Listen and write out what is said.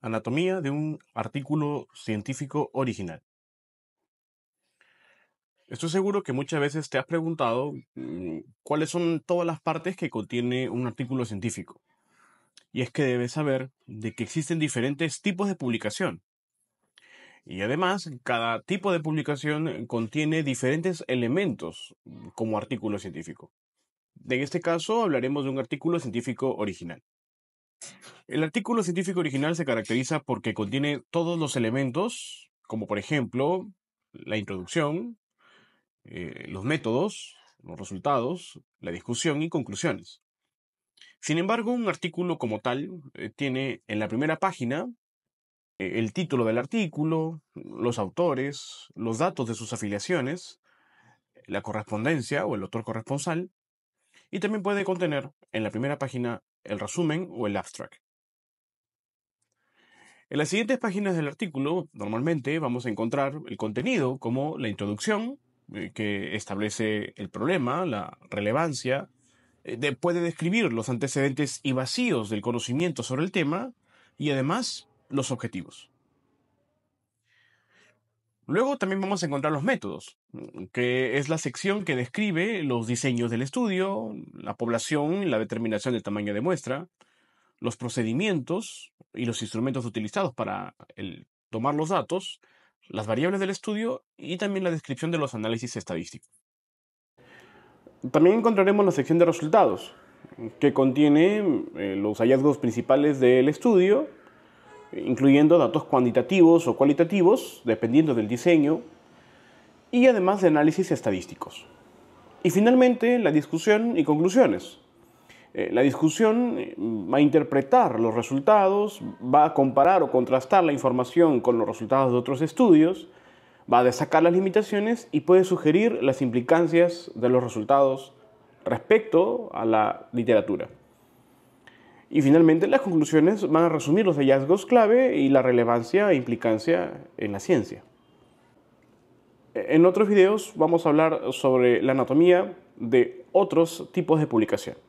Anatomía de un artículo científico original. Estoy seguro que muchas veces te has preguntado mm, cuáles son todas las partes que contiene un artículo científico. Y es que debes saber de que existen diferentes tipos de publicación. Y además, cada tipo de publicación contiene diferentes elementos mm, como artículo científico. En este caso, hablaremos de un artículo científico original. El artículo científico original se caracteriza porque contiene todos los elementos, como por ejemplo la introducción, eh, los métodos, los resultados, la discusión y conclusiones. Sin embargo, un artículo como tal eh, tiene en la primera página eh, el título del artículo, los autores, los datos de sus afiliaciones, la correspondencia o el autor corresponsal, y también puede contener en la primera página el resumen o el abstract. En las siguientes páginas del artículo, normalmente vamos a encontrar el contenido como la introducción, eh, que establece el problema, la relevancia, eh, puede describir los antecedentes y vacíos del conocimiento sobre el tema y además los objetivos. Luego también vamos a encontrar los métodos, mm, que es la sección que describe los diseños del estudio, la población, la determinación del tamaño de muestra, los procedimientos, y los instrumentos utilizados para tomar los datos, las variables del estudio y también la descripción de los análisis estadísticos. También encontraremos la sección de resultados, que contiene eh, los hallazgos principales del estudio, incluyendo datos cuantitativos o cualitativos, dependiendo del diseño, y además de análisis estadísticos. Y finalmente, la discusión y conclusiones, eh, la discusión eh, va a interpretar los resultados, va a comparar o contrastar la información con los resultados de otros estudios, va a destacar las limitaciones y puede sugerir las implicancias de los resultados respecto a la literatura. Y finalmente, las conclusiones van a resumir los hallazgos clave y la relevancia e implicancia en la ciencia. E-, en otros videos vamos a hablar sobre la anatomía de otros tipos de publicación.